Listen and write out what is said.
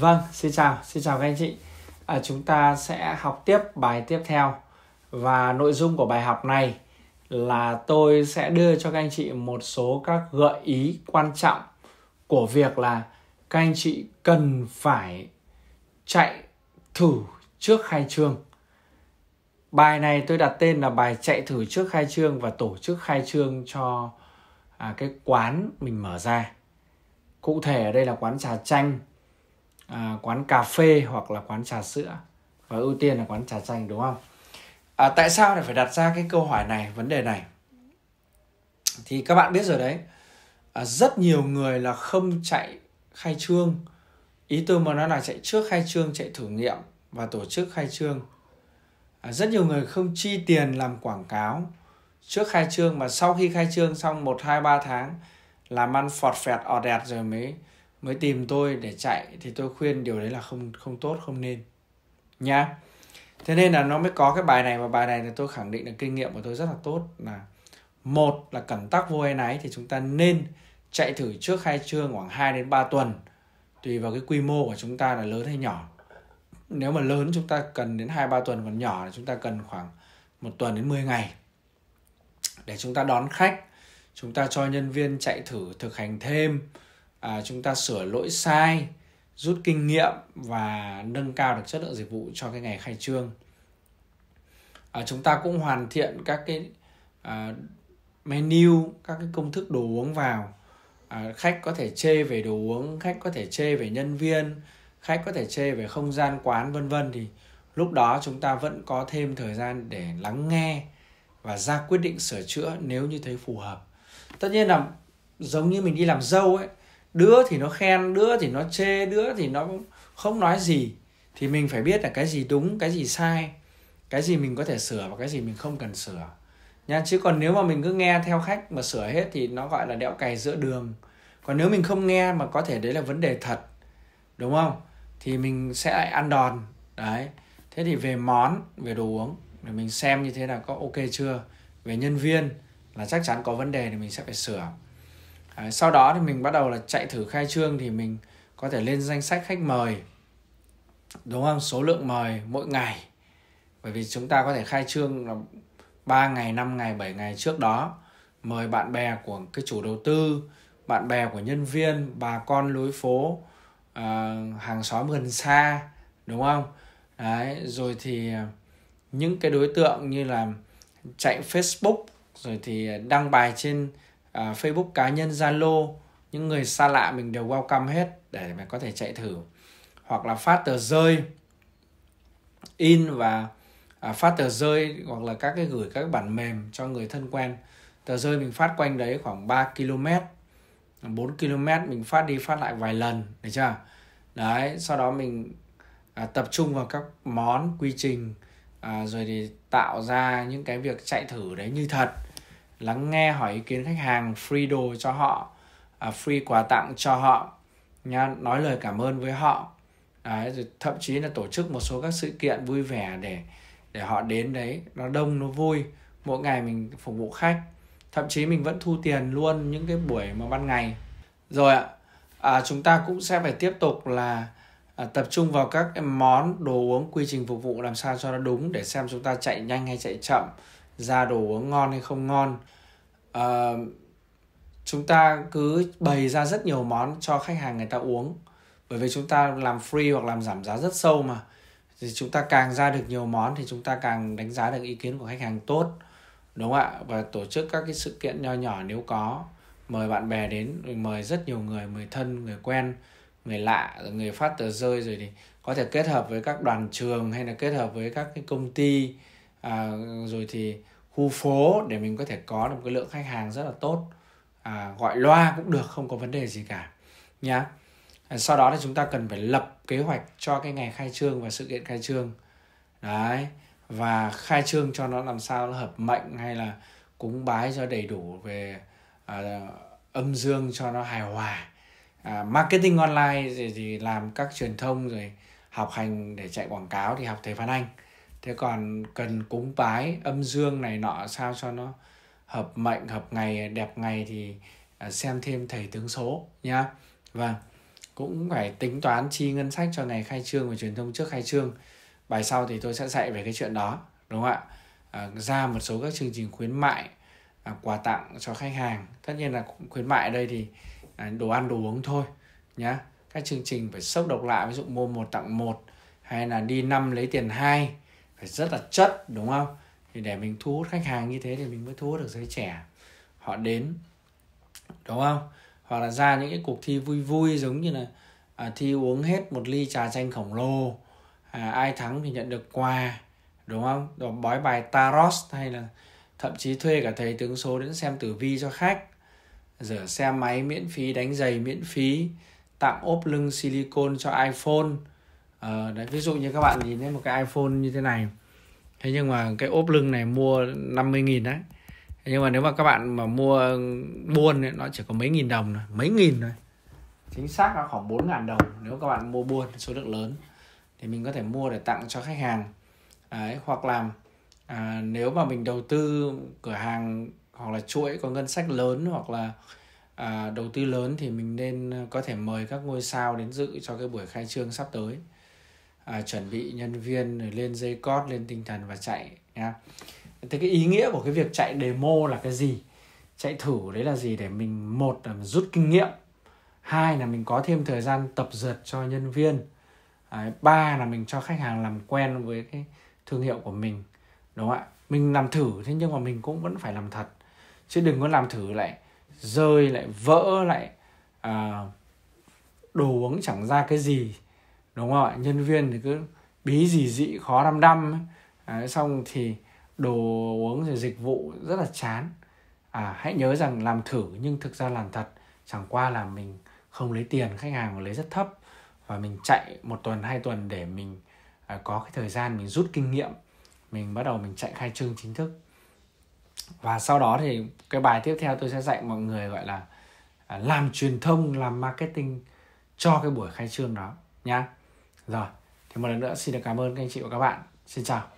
Vâng, xin chào, xin chào các anh chị. À, chúng ta sẽ học tiếp bài tiếp theo và nội dung của bài học này là tôi sẽ đưa cho các anh chị một số các gợi ý quan trọng của việc là các anh chị cần phải chạy thử trước khai trương. Bài này tôi đặt tên là bài chạy thử trước khai trương và tổ chức khai trương cho à, cái quán mình mở ra. Cụ thể ở đây là quán trà chanh à, quán cà phê hoặc là quán trà sữa và ưu tiên là quán trà chanh đúng không à, tại sao lại phải đặt ra cái câu hỏi này vấn đề này thì các bạn biết rồi đấy à, rất nhiều người là không chạy khai trương ý tôi mà nói là chạy trước khai trương chạy thử nghiệm và tổ chức khai trương à, rất nhiều người không chi tiền làm quảng cáo trước khai trương mà sau khi khai trương xong một hai ba tháng làm ăn phọt phẹt ọt đẹp rồi mới mới tìm tôi để chạy thì tôi khuyên điều đấy là không không tốt không nên nha thế nên là nó mới có cái bài này và bài này thì tôi khẳng định là kinh nghiệm của tôi rất là tốt là một là cẩn tắc vô ai náy thì chúng ta nên chạy thử trước khai trương khoảng 2 đến 3 tuần tùy vào cái quy mô của chúng ta là lớn hay nhỏ nếu mà lớn chúng ta cần đến 2 3 tuần còn nhỏ là chúng ta cần khoảng một tuần đến 10 ngày để chúng ta đón khách chúng ta cho nhân viên chạy thử thực hành thêm à, chúng ta sửa lỗi sai rút kinh nghiệm và nâng cao được chất lượng dịch vụ cho cái ngày khai trương à, chúng ta cũng hoàn thiện các cái à, menu các cái công thức đồ uống vào à, khách có thể chê về đồ uống khách có thể chê về nhân viên khách có thể chê về không gian quán vân vân thì lúc đó chúng ta vẫn có thêm thời gian để lắng nghe và ra quyết định sửa chữa nếu như thấy phù hợp tất nhiên là giống như mình đi làm dâu ấy đứa thì nó khen đứa thì nó chê đứa thì nó không nói gì thì mình phải biết là cái gì đúng cái gì sai cái gì mình có thể sửa và cái gì mình không cần sửa nha chứ còn nếu mà mình cứ nghe theo khách mà sửa hết thì nó gọi là đẽo cày giữa đường còn nếu mình không nghe mà có thể đấy là vấn đề thật đúng không thì mình sẽ lại ăn đòn đấy thế thì về món về đồ uống để mình xem như thế là có ok chưa về nhân viên là chắc chắn có vấn đề thì mình sẽ phải sửa à, sau đó thì mình bắt đầu là chạy thử khai trương thì mình có thể lên danh sách khách mời đúng không số lượng mời mỗi ngày bởi vì chúng ta có thể khai trương là 3 ngày 5 ngày 7 ngày trước đó mời bạn bè của cái chủ đầu tư bạn bè của nhân viên bà con lối phố à, hàng xóm gần xa đúng không đấy rồi thì à, những cái đối tượng như là chạy facebook rồi thì đăng bài trên à, Facebook cá nhân Zalo những người xa lạ mình đều welcome hết để mà có thể chạy thử hoặc là phát tờ rơi in và à, phát tờ rơi hoặc là các cái gửi các bản mềm cho người thân quen tờ rơi mình phát quanh đấy khoảng 3 km 4 km mình phát đi phát lại vài lần được chưa đấy sau đó mình à, tập trung vào các món quy trình à, rồi thì tạo ra những cái việc chạy thử đấy như thật lắng nghe hỏi ý kiến khách hàng free đồ cho họ à, free quà tặng cho họ nha nói lời cảm ơn với họ đấy, rồi thậm chí là tổ chức một số các sự kiện vui vẻ để để họ đến đấy nó đông nó vui mỗi ngày mình phục vụ khách thậm chí mình vẫn thu tiền luôn những cái buổi mà ban ngày rồi ạ à, chúng ta cũng sẽ phải tiếp tục là à, tập trung vào các cái món đồ uống quy trình phục vụ làm sao cho nó đúng để xem chúng ta chạy nhanh hay chạy chậm ra đồ uống ngon hay không ngon à, chúng ta cứ bày ra rất nhiều món cho khách hàng người ta uống bởi vì chúng ta làm free hoặc làm giảm giá rất sâu mà thì chúng ta càng ra được nhiều món thì chúng ta càng đánh giá được ý kiến của khách hàng tốt đúng không ạ và tổ chức các cái sự kiện nho nhỏ nếu có mời bạn bè đến mời rất nhiều người người thân người quen người lạ người phát tờ rơi rồi thì có thể kết hợp với các đoàn trường hay là kết hợp với các cái công ty à, rồi thì khu phố để mình có thể có được một cái lượng khách hàng rất là tốt à, gọi loa cũng được không có vấn đề gì cả nhá à, sau đó thì chúng ta cần phải lập kế hoạch cho cái ngày khai trương và sự kiện khai trương đấy và khai trương cho nó làm sao nó hợp mệnh hay là cúng bái cho đầy đủ về à, âm dương cho nó hài hòa à, marketing online thì, thì làm các truyền thông rồi học hành để chạy quảng cáo thì học thầy Phan Anh thế còn cần cúng bái âm dương này nọ sao cho nó hợp mệnh hợp ngày đẹp ngày thì à, xem thêm thầy tướng số nhá và vâng, cũng phải tính toán chi ngân sách cho ngày khai trương và truyền thông trước khai trương bài sau thì tôi sẽ dạy về cái chuyện đó đúng không ạ à, ra một số các chương trình khuyến mại à, quà tặng cho khách hàng tất nhiên là khuyến mại ở đây thì à, đồ ăn đồ uống thôi nhá các chương trình phải sốc độc lạ ví dụ mua một tặng một hay là đi năm lấy tiền hai phải rất là chất đúng không thì để mình thu hút khách hàng như thế thì mình mới thu hút được giới trẻ họ đến đúng không hoặc là ra những cái cuộc thi vui vui giống như là à, thi uống hết một ly trà chanh khổng lồ à, ai thắng thì nhận được quà đúng không đó bói bài tarot hay là thậm chí thuê cả thầy tướng số đến xem tử vi cho khách rửa xe máy miễn phí đánh giày miễn phí tặng ốp lưng silicon cho iphone à, đấy, ví dụ như các bạn nhìn thấy một cái iPhone như thế này thế nhưng mà cái ốp lưng này mua 50 nghìn đấy thế nhưng mà nếu mà các bạn mà mua buôn ấy, nó chỉ có mấy nghìn đồng thôi mấy nghìn thôi chính xác là khoảng 4 ngàn đồng nếu các bạn mua buôn số lượng lớn thì mình có thể mua để tặng cho khách hàng đấy, hoặc làm à, nếu mà mình đầu tư cửa hàng hoặc là chuỗi có ngân sách lớn hoặc là à, đầu tư lớn thì mình nên có thể mời các ngôi sao đến dự cho cái buổi khai trương sắp tới à, chuẩn bị nhân viên lên dây cót lên tinh thần và chạy nhá thế cái ý nghĩa của cái việc chạy demo là cái gì chạy thử đấy là gì để mình một là mình rút kinh nghiệm hai là mình có thêm thời gian tập dượt cho nhân viên à, ba là mình cho khách hàng làm quen với cái thương hiệu của mình đúng không ạ mình làm thử thế nhưng mà mình cũng vẫn phải làm thật chứ đừng có làm thử lại rơi lại vỡ lại à, đồ uống chẳng ra cái gì đúng không ạ nhân viên thì cứ bí gì dị khó đăm đăm ấy. À, xong thì đồ uống rồi dịch vụ rất là chán à, hãy nhớ rằng làm thử nhưng thực ra làm thật chẳng qua là mình không lấy tiền khách hàng mà lấy rất thấp và mình chạy một tuần hai tuần để mình à, có cái thời gian mình rút kinh nghiệm mình bắt đầu mình chạy khai trương chính thức và sau đó thì cái bài tiếp theo tôi sẽ dạy mọi người gọi là à, làm truyền thông làm marketing cho cái buổi khai trương đó nhá rồi, thì một lần nữa xin được cảm ơn các anh chị và các bạn. Xin chào.